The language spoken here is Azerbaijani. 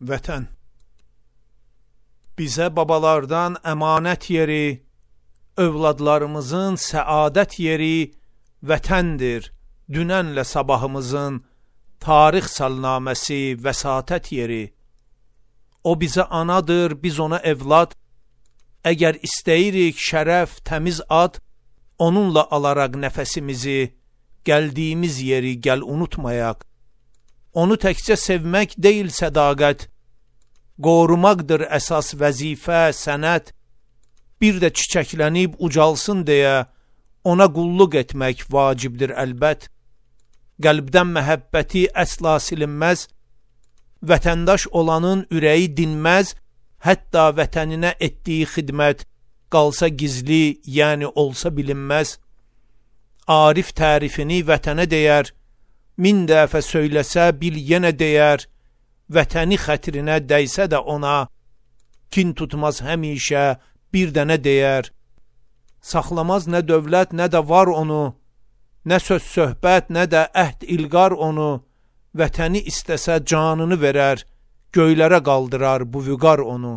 vətən. Bizə babalardan əmanət yeri, övladlarımızın səadət yeri vətəndir. Dünənlə sabahımızın tarix salnaməsi vəsatət yeri. O bizə anadır, biz ona evlad. Əgər istəyirik şərəf, təmiz ad, onunla alaraq nəfəsimizi, gəldiyimiz yeri gəl unutmayaq.'' Onu təkcə sevmək deyil sədaqət. Qorumaqdır əsas vəzifə, sənət. Bir də çiçəklənib ucalsın deyə ona qulluq etmək vacibdir əlbət. Qəlbdən məhəbbəti əsla silinməz. Vətəndaş olanın ürəyi dinməz, hətta vətəninə etdiyi xidmət qalsa gizli, yəni olsa bilinməz. Arif tərifini vətənə deyər, min dəfə söyləsə, bil yenə deyər, vətəni xətrinə dəysə də ona, kin tutmaz həmişə, bir dənə deyər. Saxlamaz nə dövlət, nə də var onu, nə söz söhbət, nə də əhd ilqar onu, vətəni istəsə canını verər, göylərə qaldırar bu vüqar onu.''